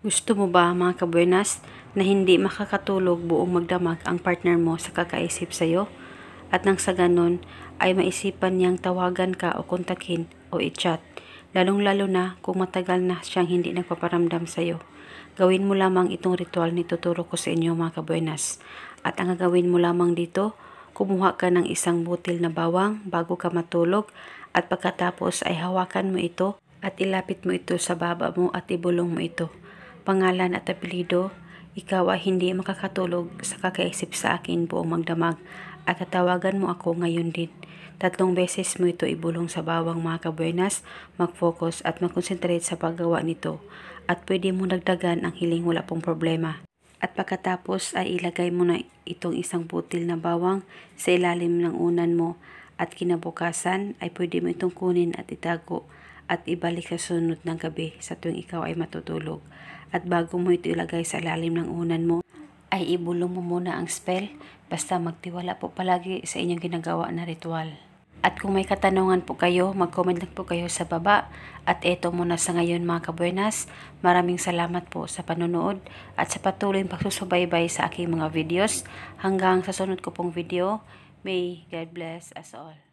Gusto mo ba mga kabuenas na hindi makakatulog buong magdamag ang partner mo sa kakaisip sa'yo? At nang sa ganon ay maisipan niyang tawagan ka o kontakin o i-chat. Lalong-lalo na kung matagal na siyang hindi nagpaparamdam sa'yo. Gawin mo lamang itong ritual na ituturo ko sa inyo mga kabuenas. At ang gagawin mo lamang dito, kumuha ka ng isang butil na bawang bago ka matulog at pagkatapos ay hawakan mo ito at ilapit mo ito sa baba mo at ibulong mo ito pangalan at apelido, ikaw ay hindi makakatulog sa kakaisip sa akin buong magdamag at tatawagan mo ako ngayon din. Tatlong beses mo ito ibulong sa bawang mga kabuenas, mag-focus at mag-concentrate sa paggawa nito at pwede mo dagdagan ang hiling wala pong problema. At pagkatapos ay ilagay mo na itong isang butil na bawang sa ilalim ng unan mo at kinabukasan ay pwede mo itong kunin at itago at ibalik sa sunod ng gabi sa tuwing ikaw ay matutulog. At bago mo ito ilagay sa lalim ng unan mo, ay ibulong mo muna ang spell basta magtiwala po palagi sa inyong ginagawa na ritual. At kung may katanungan po kayo, mag-comment lang po kayo sa baba. At eto muna sa ngayon mga kabuenas, maraming salamat po sa panonood at sa patuloy pagsusubaybay sa aking mga videos. Hanggang sa sunod ko pong video, may God bless us all.